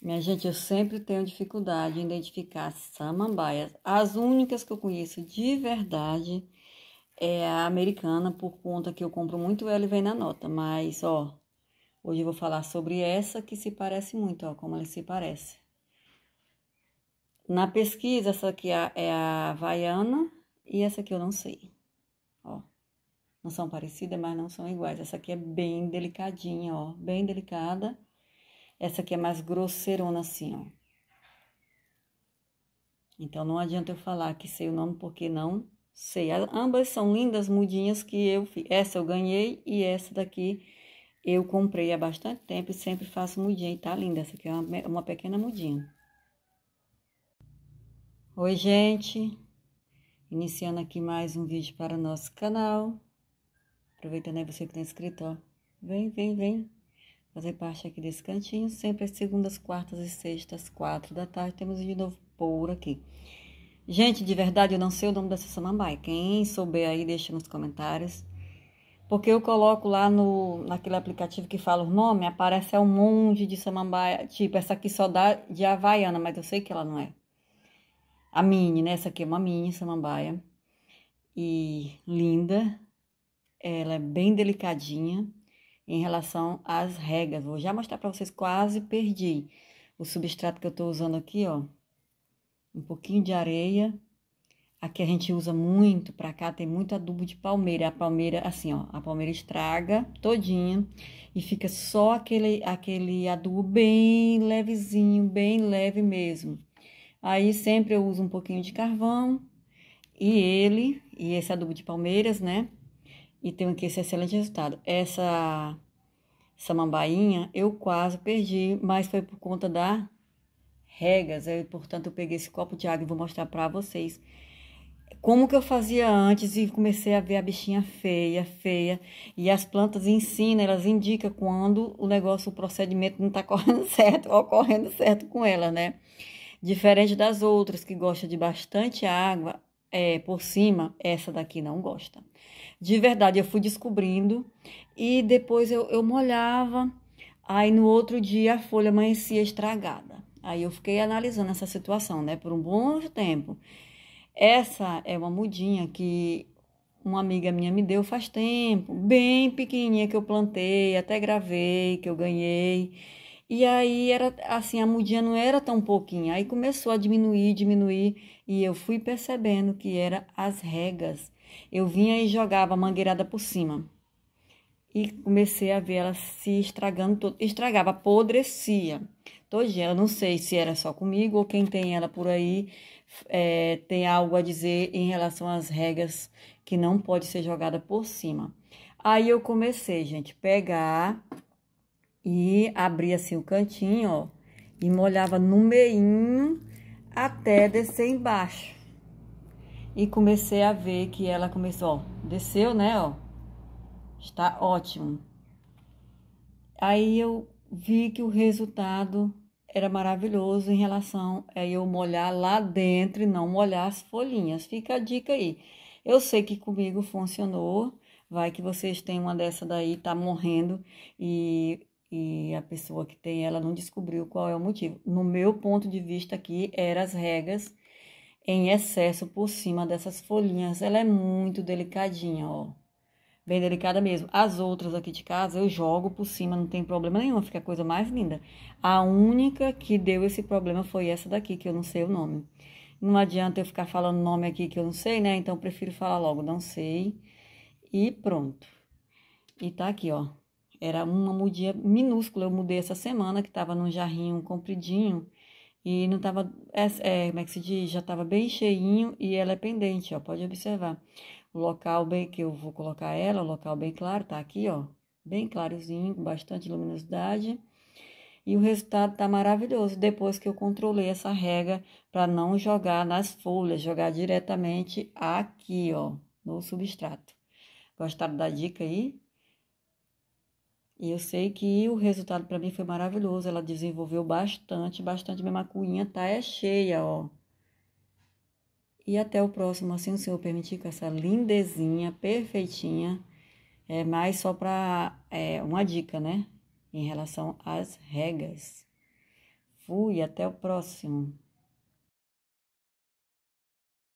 Minha gente, eu sempre tenho dificuldade em identificar samambaias. As únicas que eu conheço de verdade é a americana, por conta que eu compro muito ela e vem na nota. Mas, ó, hoje eu vou falar sobre essa que se parece muito, ó, como ela se parece. Na pesquisa, essa aqui é a é vaiana e essa aqui eu não sei. Ó, não são parecidas, mas não são iguais. Essa aqui é bem delicadinha, ó, bem delicada. Essa aqui é mais grosseirona assim, ó. Então não adianta eu falar que sei o nome porque não sei. Ambas são lindas mudinhas que eu fiz. Essa eu ganhei e essa daqui eu comprei há bastante tempo e sempre faço mudinha e tá linda. Essa aqui é uma, uma pequena mudinha. Oi, gente. Iniciando aqui mais um vídeo para o nosso canal. Aproveitando aí você que tá inscrito, ó. Vem, vem, vem fazer parte aqui desse cantinho. Sempre às segundas, quartas e sextas, quatro da tarde, temos de novo por aqui. Gente, de verdade, eu não sei o nome dessa samambaia. Quem souber aí, deixa nos comentários. Porque eu coloco lá no, naquele aplicativo que fala o nome, aparece um monte de samambaia. Tipo, essa aqui só dá de Havaiana, mas eu sei que ela não é. A mini, né? Essa aqui é uma mini samambaia. E linda. Ela é bem delicadinha em relação às regas. Vou já mostrar para vocês, quase perdi o substrato que eu estou usando aqui, ó. Um pouquinho de areia. Aqui a gente usa muito, para cá tem muito adubo de palmeira. A palmeira, assim, ó, a palmeira estraga todinha e fica só aquele, aquele adubo bem levezinho, bem leve mesmo. Aí sempre eu uso um pouquinho de carvão e ele, e esse adubo de palmeiras, né? e tenho aqui esse excelente resultado. Essa samambainha eu quase perdi, mas foi por conta da regas. Eu, portanto, eu peguei esse copo de água e vou mostrar para vocês como que eu fazia antes e comecei a ver a bichinha feia, feia. E as plantas ensinam, elas indicam quando o negócio, o procedimento não está correndo certo, ou correndo certo com ela, né? Diferente das outras que gostam de bastante água, é, por cima, essa daqui não gosta. De verdade, eu fui descobrindo e depois eu, eu molhava, aí no outro dia a folha amanhecia estragada. Aí eu fiquei analisando essa situação, né, por um bom tempo. Essa é uma mudinha que uma amiga minha me deu faz tempo, bem pequenininha que eu plantei, até gravei, que eu ganhei. E aí era assim, a mudinha não era tão pouquinha. Aí começou a diminuir, diminuir, e eu fui percebendo que era as regas. Eu vinha e jogava a mangueirada por cima. E comecei a ver ela se estragando todo. Estragava, apodrecia. Hoje ela não sei se era só comigo ou quem tem ela por aí é, tem algo a dizer em relação às regas que não pode ser jogada por cima. Aí eu comecei, gente, pegar e abria assim o cantinho, ó, e molhava no meinho até descer embaixo. E comecei a ver que ela começou, ó, desceu, né, ó. Está ótimo. Aí eu vi que o resultado era maravilhoso em relação a eu molhar lá dentro e não molhar as folhinhas. Fica a dica aí. Eu sei que comigo funcionou. Vai que vocês têm uma dessa daí, tá morrendo e e a pessoa que tem ela não descobriu qual é o motivo. No meu ponto de vista aqui, eram as regas em excesso por cima dessas folhinhas. Ela é muito delicadinha, ó. Bem delicada mesmo. As outras aqui de casa eu jogo por cima, não tem problema nenhum, fica a coisa mais linda. A única que deu esse problema foi essa daqui, que eu não sei o nome. Não adianta eu ficar falando nome aqui que eu não sei, né? Então prefiro falar logo, não sei. E pronto. E tá aqui, ó. Era uma mudinha minúscula. Eu mudei essa semana, que estava num jarrinho compridinho. E não estava. É, é, como é que se diz? Já estava bem cheinho e ela é pendente, ó. Pode observar. O local bem que eu vou colocar ela, o local bem claro, tá aqui, ó. Bem clarozinho, com bastante luminosidade. E o resultado tá maravilhoso. Depois que eu controlei essa rega para não jogar nas folhas, jogar diretamente aqui, ó, no substrato. Gostaram da dica aí? E eu sei que o resultado para mim foi maravilhoso. Ela desenvolveu bastante, bastante. Minha macuinha tá é cheia, ó. E até o próximo, assim o Senhor permitir, com essa lindezinha, perfeitinha. É mais só para é, uma dica, né? Em relação às regras. Fui, até o próximo.